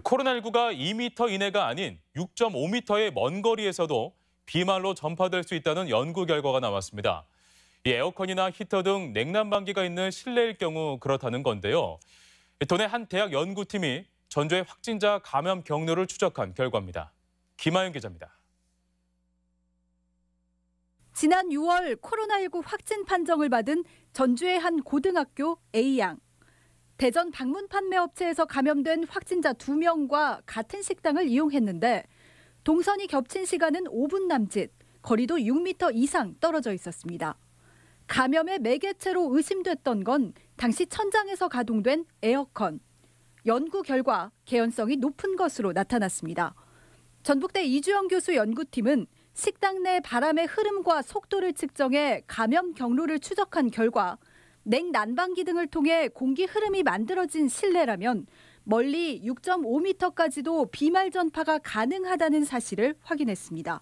코로나19가 2m 이내가 아닌 6.5m의 먼 거리에서도 비말로 전파될 수 있다는 연구 결과가 나왔습니다. 에어컨이나 히터 등 냉난방기가 있는 실내일 경우 그렇다는 건데요. 도내 한 대학 연구팀이 전조의 확진자 감염 경로를 추적한 결과입니다. 김하윤 기자입니다. 지난 6월 코로나19 확진 판정을 받은 전주의 한 고등학교 A양. 대전 방문 판매 업체에서 감염된 확진자 2명과 같은 식당을 이용했는데 동선이 겹친 시간은 5분 남짓, 거리도 6m 이상 떨어져 있었습니다. 감염의 매개체로 의심됐던 건 당시 천장에서 가동된 에어컨. 연구 결과 개연성이 높은 것으로 나타났습니다. 전북대 이주영 교수 연구팀은 식당 내 바람의 흐름과 속도를 측정해 감염 경로를 추적한 결과 냉난방기 등을 통해 공기 흐름이 만들어진 실내라면 멀리 6.5m까지도 비말 전파가 가능하다는 사실을 확인했습니다.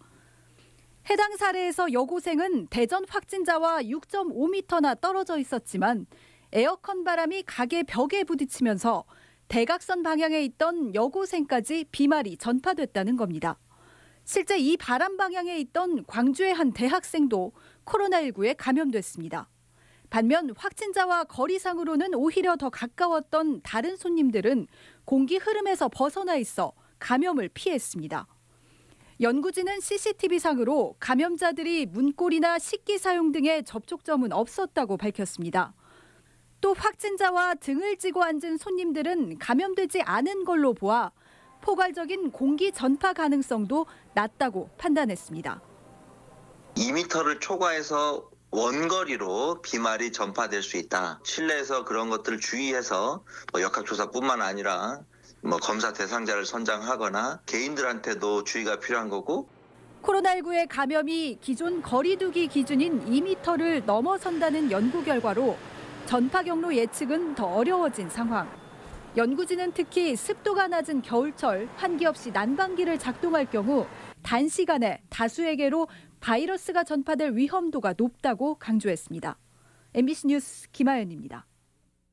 해당 사례에서 여고생은 대전 확진자와 6.5m나 떨어져 있었지만 에어컨 바람이 가게 벽에 부딪히면서 대각선 방향에 있던 여고생까지 비말이 전파됐다는 겁니다. 실제 이 바람 방향에 있던 광주의 한 대학생도 코로나19에 감염됐습니다. 반면 확진자와 거리상으로는 오히려 더 가까웠던 다른 손님들은 공기 흐름에서 벗어나 있어 감염을 피했습니다. 연구진은 CCTV상으로 감염자들이 문고리나 식기 사용 등의 접촉점은 없었다고 밝혔습니다. 또 확진자와 등을 찌고 앉은 손님들은 감염되지 않은 걸로 보아 포괄적인 공기 전파 가능성도 낮다고 판단했습니다. 2m를 초과해서 원거리로 비말이 전파될 수 있다. 실내에서 그런 것들을 주의해서 뭐 역학조사뿐만 아니라 뭐 검사 대상자를 선정하거나 개인들한테도 주의가 필요한 거고 코로나19의 감염이 기존 거리두기 기준인 2m를 넘어선다는 연구 결과로 전파 경로 예측은 더 어려워진 상황. 연구진은 특히 습도가 낮은 겨울철 환기 없이 난방기를 작동할 경우 단시간에 다수에게로 바이러스가 전파될 위험도가 높다고 강조했습니다. MBC 뉴스 김아연입니다.